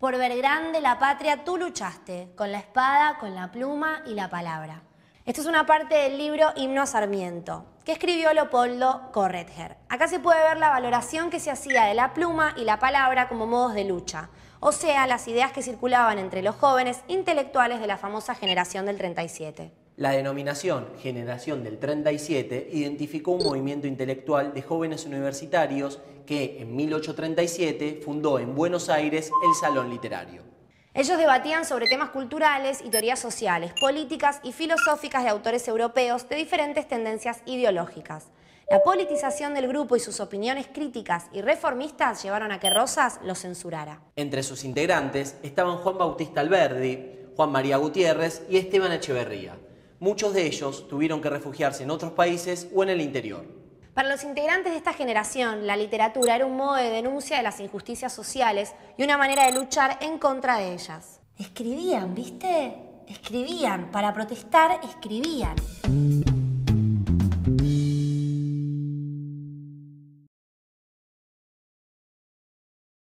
Por ver grande la patria tú luchaste, con la espada, con la pluma y la palabra. Esto es una parte del libro Himno Sarmiento, que escribió Leopoldo Corretger. Acá se puede ver la valoración que se hacía de la pluma y la palabra como modos de lucha, o sea, las ideas que circulaban entre los jóvenes intelectuales de la famosa generación del 37. La denominación Generación del 37 identificó un movimiento intelectual de jóvenes universitarios que en 1837 fundó en Buenos Aires el Salón Literario. Ellos debatían sobre temas culturales y teorías sociales, políticas y filosóficas de autores europeos de diferentes tendencias ideológicas. La politización del grupo y sus opiniones críticas y reformistas llevaron a que Rosas lo censurara. Entre sus integrantes estaban Juan Bautista Alberdi, Juan María Gutiérrez y Esteban Echeverría. Muchos de ellos tuvieron que refugiarse en otros países o en el interior. Para los integrantes de esta generación, la literatura era un modo de denuncia de las injusticias sociales y una manera de luchar en contra de ellas. Escribían, ¿viste? Escribían, para protestar escribían.